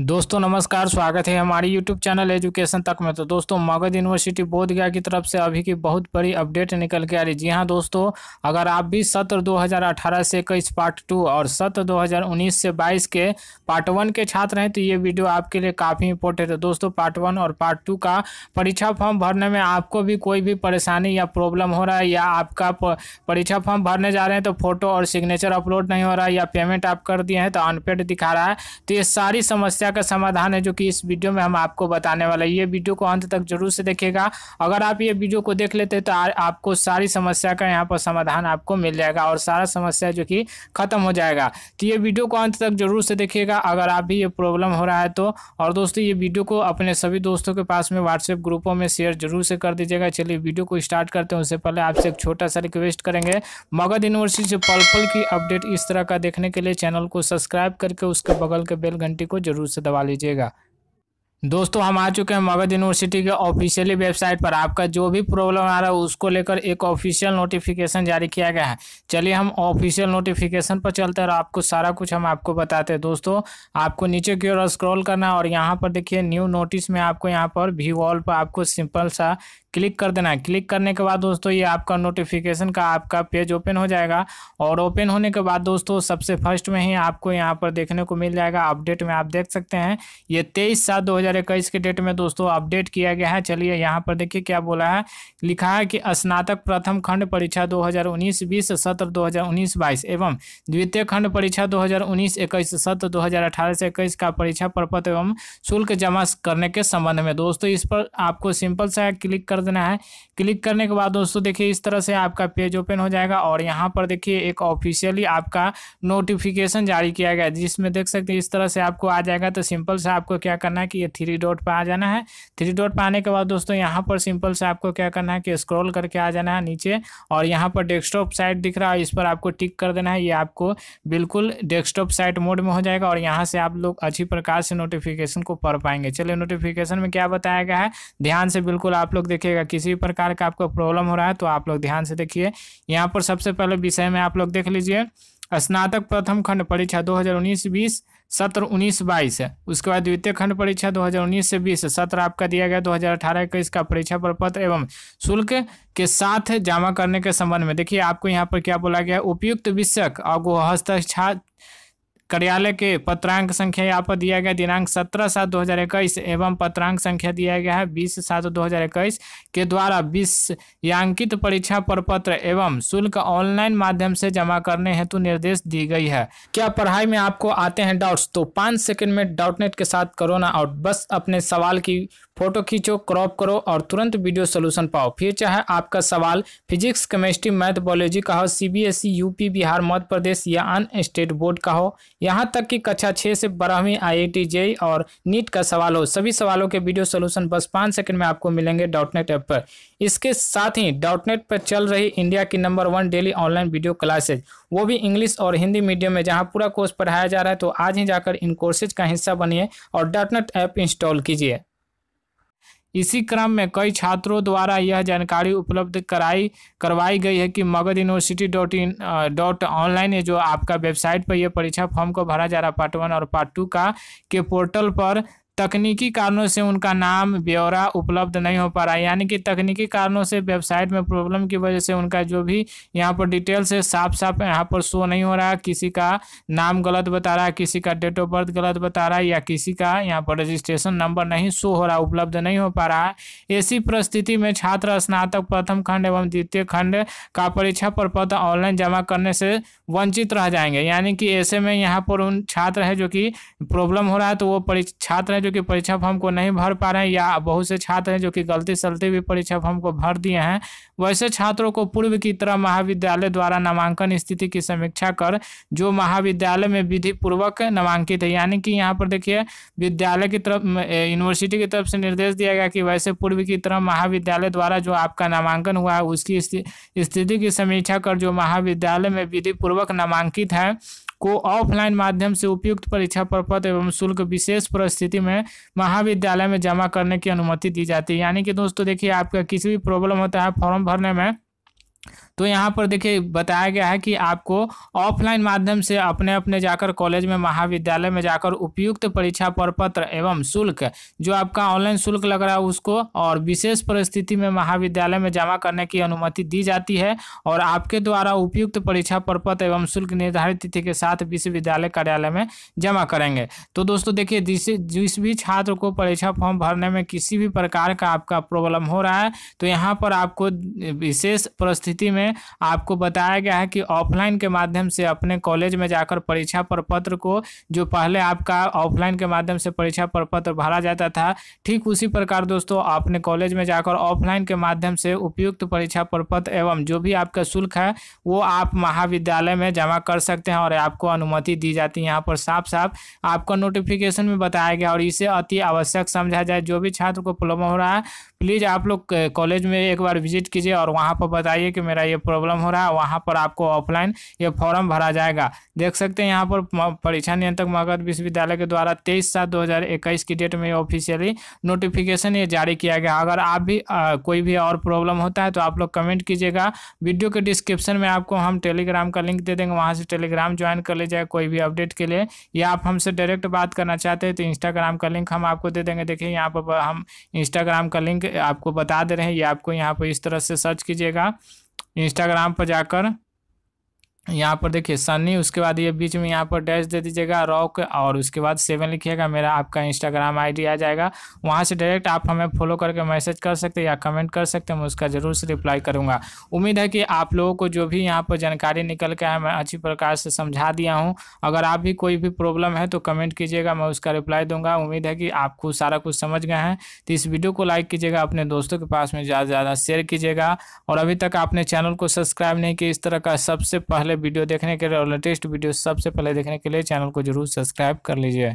दोस्तों नमस्कार स्वागत है हमारी यूट्यूब चैनल एजुकेशन तक में तो दोस्तों मगध यूनिवर्सिटी बोध गया की तरफ से अभी की बहुत बड़ी अपडेट निकल के आ रही जी हाँ दोस्तों अगर आप भी सत्र 2018 से इक्कीस पार्ट टू और सत्र 2019 से 22 के पार्ट वन के छात्र हैं तो ये वीडियो आपके लिए काफ़ी इंपॉर्टेंट है दोस्तों पार्ट वन और पार्ट टू का परीक्षा फॉर्म भरने में आपको भी कोई भी परेशानी या प्रॉब्लम हो रहा है या आपका परीक्षा फॉर्म भरने जा रहे हैं तो फोटो और सिग्नेचर अपलोड नहीं हो रहा है या पेमेंट आप कर दिए हैं तो अनपेड दिखा रहा है तो ये सारी समस्या समस्या का समाधान है जो कि इस वीडियो में हम आपको बताने वाले ये वीडियो को अंत तक जरूर से देखेगा अगर आप ये वीडियो को देख लेते हैं तो आ, आपको सारी समस्या का यहाँ पर समाधान आपको मिल जाएगा और सारा समस्या जो कि खत्म हो जाएगा तो ये वीडियो को अंत तक जरूर से देखिएगा अगर आप भी ये प्रॉब्लम हो रहा है तो और दोस्तों ये वीडियो को अपने सभी दोस्तों के पास में व्हाट्सएप ग्रुपों में शेयर जरूर से कर दीजिएगा चलिए वीडियो को स्टार्ट करते हैं उससे पहले आपसे एक छोटा सा रिक्वेस्ट करेंगे मगध यूनिवर्सिटी से पल पल की अपडेट इस तरह का देखने के लिए चैनल को सब्सक्राइब करके उसके बगल के बेल घंटी को जरूर से दबा लीजिएगा दोस्तों हम आ चुके हैं मगध यूनिवर्सिटी के ऑफिशियली वेबसाइट पर आपका जो भी प्रॉब्लम आ रहा है उसको लेकर एक ऑफिशियल नोटिफिकेशन जारी किया गया है चलिए हम ऑफिशियल नोटिफिकेशन पर चलते हैं और आपको सारा कुछ हम आपको बताते हैं दोस्तों आपको नीचे की ओर स्क्रॉल करना है और यहाँ पर देखिए न्यू नोटिस में आपको यहाँ पर व्यू वॉल पर आपको सिंपल सा क्लिक कर देना है क्लिक करने के बाद दोस्तों ये आपका नोटिफिकेशन का आपका पेज ओपन हो जाएगा और ओपन होने के बाद दोस्तों सबसे फर्स्ट में ही आपको यहाँ पर देखने को मिल जाएगा अपडेट में आप देख सकते हैं ये तेईस सात दो इक्कीस के डेट में दोस्तों अपडेट किया गया है चलिए यहाँ पर देखिए क्या बोला है लिखा है कि स्नातक प्रथम खंड परीक्षा 2019-20 सत्र 2019-22 एवं द्वितीय खंड परीक्षा 2019-21 सत्र 2018 से इक्कीस का परीक्षा प्रपत्र एवं शुल्क जमा करने के संबंध में दोस्तों इस पर आपको सिंपल सा क्लिक कर देना है क्लिक करने के बाद दोस्तों देखिए इस तरह से आपका पेज ओपन हो जाएगा और यहाँ पर देखिए एक ऑफिशियली आपका नोटिफिकेशन जारी किया गया जिसमें देख सकते हैं इस तरह से आपको आ जाएगा तो सिंपल से आपको क्या करना है कि ये थ्री डॉट पर आ जाना है थ्री डॉट पर आने के बाद दोस्तों यहाँ पर सिंपल से आपको क्या करना है कि स्क्रॉल करके आ जाना है नीचे और यहाँ पर डेस्कटॉप साइट दिख रहा है इस पर आपको टिक कर देना है ये आपको बिल्कुल डेस्कटॉप साइट मोड में हो जाएगा और यहाँ से आप लोग अच्छी प्रकार से नोटिफिकेशन को पढ़ पाएंगे चलिए नोटिफिकेशन में क्या बताया गया है ध्यान से बिल्कुल आप लोग देखिएगा किसी भी प्रकार का आपको प्रॉब्लम हो रहा है तो आप लोग ध्यान से देखिए यहाँ पर सबसे पहले विषय में आप लोग देख लीजिए स्नातक प्रथम खंड परीक्षा 2019-20 सत्र उन्नीस बाईस उसके बाद द्वितीय खंड परीक्षा 2019 से 20 सत्र आपका दिया गया 2018 हजार का परीक्षा प्रपत्र एवं शुल्क के साथ जमा करने के संबंध में देखिए आपको यहाँ पर क्या बोला गया उपयुक्त विषयक और हस्ताक्षर कार्यालय के पत्रांक संख्या यहाँ पर दिया गया दिनांक सत्रह सात दो हजार इक्कीस एवं पत्रांक संख्या दिया गया है बीस सात दो हजार इक्कीस के द्वारा विषयांकित परीक्षा प्रपत्र एवं शुल्क ऑनलाइन माध्यम से जमा करने हेतु निर्देश दी गई है क्या पढ़ाई में आपको आते हैं डाउट्स तो पाँच सेकेंड में डाउटनेट के साथ करो ना आउट बस अपने सवाल की फोटो खींचो क्रॉप करो और तुरंत वीडियो सोल्यूशन पाओ फिर चाहे आपका सवाल फिजिक्स केमिस्ट्री मैथ बायोलॉजी का हो CBSE UP e, Bihar Madhya Pradesh या अन्य स्टेट बोर्ड का हो यहाँ तक कि कक्षा छः से बारहवीं आईआईटी जेई e और नीट का सवाल हो सभी सवालों के वीडियो सोल्यूशन बस पाँच सेकंड में आपको मिलेंगे डॉटनेट ऐप पर इसके साथ ही डॉटनेट पर चल रही इंडिया की number one daily online video classes वो भी इंग्लिश और हिंदी मीडियम में जहाँ पूरा कोर्स पढ़ाया जा रहा है तो आज ही जाकर इन कोर्सेज का हिस्सा बनिए और डॉटनेट ऐप इंस्टॉल कीजिए इसी क्रम में कई छात्रों द्वारा यह जानकारी उपलब्ध कराई करवाई गई है कि Magadh university dot in dot online जो आपका वेबसाइट पर यह परीक्षा फॉर्म को भरा जा रहा पार्ट वन और पार्ट टू का के पोर्टल पर तकनीकी कारणों से उनका नाम ब्यौरा उपलब्ध नहीं हो पा रहा है यानी कि तकनीकी कारणों से वेबसाइट में प्रॉब्लम की वजह से उनका जो भी यहाँ पर डिटेल्स है साफ साफ यहाँ पर शो नहीं हो रहा है किसी का नाम गलत बता रहा है किसी का डेट ऑफ बर्थ गलत बता रहा है या किसी का यहाँ पर रजिस्ट्रेशन नंबर नहीं शो हो रहा उपलब्ध नहीं हो पा रहा है ऐसी परिस्थिति में छात्र स्नातक प्रथम खंड एवं द्वितीय खंड का परीक्षा प्रपत्र ऑनलाइन जमा करने से वंचित रह जाएंगे यानी कि ऐसे में यहाँ पर उन छात्र है जो कि प्रॉब्लम हो रहा है तो वो छात्र जो कि परीक्षा फॉर्म को नहीं भर पा रहे हैं या बहुत से छात्र हैं जो कि गलती सलती भी परीक्षा फॉर्म को भर दिए हैं वैसे छात्रों को पूर्व की तरह महाविद्यालय द्वारा नामांकन स्थिति की समीक्षा कर जो महाविद्यालय में विधि पूर्वक नामांकित है यानी कि यहाँ पर देखिए विद्यालय की तरफ यूनिवर्सिटी की तरफ से निर्देश दिया गया कि वैसे पूर्व की तरह महाविद्यालय द्वारा जो आपका नामांकन हुआ है उसकी स्थिति की समीक्षा कर जो महाविद्यालय में विधि पूर्वक नामांकित है को ऑफलाइन माध्यम से उपयुक्त परीक्षा प्रपत्र एवं शुल्क विशेष परिस्थिति में महाविद्यालय में जमा करने की अनुमति दी जाती है यानी कि दोस्तों देखिए आपका किसी भी प्रॉब्लम होता है फॉर्म भरने में तो यहाँ पर देखिए बताया गया है कि आपको ऑफलाइन माध्यम से अपने अपने जाकर कॉलेज में महाविद्यालय में जाकर उपयुक्त परीक्षा प्रपत्र एवं शुल्क जो आपका ऑनलाइन शुल्क लग रहा है उसको और विशेष परिस्थिति में महाविद्यालय में जमा करने की अनुमति दी जाती है और आपके द्वारा उपयुक्त परीक्षा प्रपत्र एवं शुल्क निर्धारित तिथि के साथ विश्वविद्यालय कार्यालय में जमा करेंगे तो दोस्तों देखिए जिस भी छात्र को परीक्षा फॉर्म भरने में किसी भी प्रकार का आपका प्रॉब्लम हो रहा है तो यहाँ पर आपको विशेष परिस्थिति स्थिति में आपको बताया गया है कि ऑफलाइन के माध्यम से अपने कॉलेज में जाकर परीक्षा प्रपत्र को जो पहले आपका ऑफलाइन के माध्यम से परीक्षा प्रपत्र भरा जाता था ठीक उसी प्रकार दोस्तों अपने कॉलेज में जाकर ऑफलाइन के माध्यम से उपयुक्त परीक्षा प्रपत्र एवं जो भी आपका शुल्क है वो आप महाविद्यालय में जमा कर सकते हैं और आपको अनुमति दी जाती है यहाँ पर साफ साफ आपका नोटिफिकेशन में बताया गया और इसे अति आवश्यक समझा जाए जो भी छात्र को प्रॉब्लम हो रहा है प्लीज़ आप लोग कॉलेज में एक बार विजिट कीजिए और वहाँ पर बताइए कि मेरा ये प्रॉब्लम हो रहा है वहाँ पर आपको ऑफलाइन ये फॉर्म भरा जाएगा देख सकते हैं यहाँ पर परीक्षा नियंत्रक मगध विश्वविद्यालय के द्वारा तेईस सात दो की डेट में ऑफिशियली नोटिफिकेशन ये जारी किया गया अगर आप भी आ, कोई भी और प्रॉब्लम होता है तो आप लोग कमेंट कीजिएगा वीडियो के डिस्क्रिप्शन में आपको हम टेलीग्राम का लिंक दे देंगे वहाँ से टेलीग्राम ज्वाइन कर लीजिएगा कोई भी अपडेट के लिए या आप हमसे डायरेक्ट बात करना चाहते हैं तो इंस्टाग्राम का लिंक हम आपको दे देंगे देखिए यहाँ पर हम इंस्टाग्राम का लिंक आपको बता दे रहे हैं ये आपको यहाँ पर इस तरह से सर्च कीजिएगा इंस्टाग्राम पर जाकर यहाँ पर देखिए सन्नी उसके बाद ये बीच में यहाँ पर डैश दे दीजिएगा रॉक और उसके बाद सेवन लिखिएगा मेरा आपका इंस्टाग्राम आईडी आ जाएगा वहाँ से डायरेक्ट आप हमें फॉलो करके मैसेज कर सकते हैं या कमेंट कर सकते हैं मैं उसका ज़रूर से रिप्लाई करूँगा उम्मीद है कि आप लोगों को जो भी यहाँ पर जानकारी निकल के आए मैं अच्छी प्रकार से समझा दिया हूँ अगर आप भी कोई भी प्रॉब्लम है तो कमेंट कीजिएगा मैं उसका रिप्लाई दूंगा उम्मीद है कि आपको सारा कुछ समझ गए हैं तो इस वीडियो को लाइक कीजिएगा अपने दोस्तों के पास में ज़्यादा से ज़्यादा शेयर कीजिएगा और अभी तक आपने चैनल को सब्सक्राइब नहीं किया इस तरह का सबसे पहले वाले वीडियो देखने के लिए और लेटेस्ट वीडियो सबसे पहले देखने के लिए चैनल को जरूर सब्सक्राइब कर लीजिए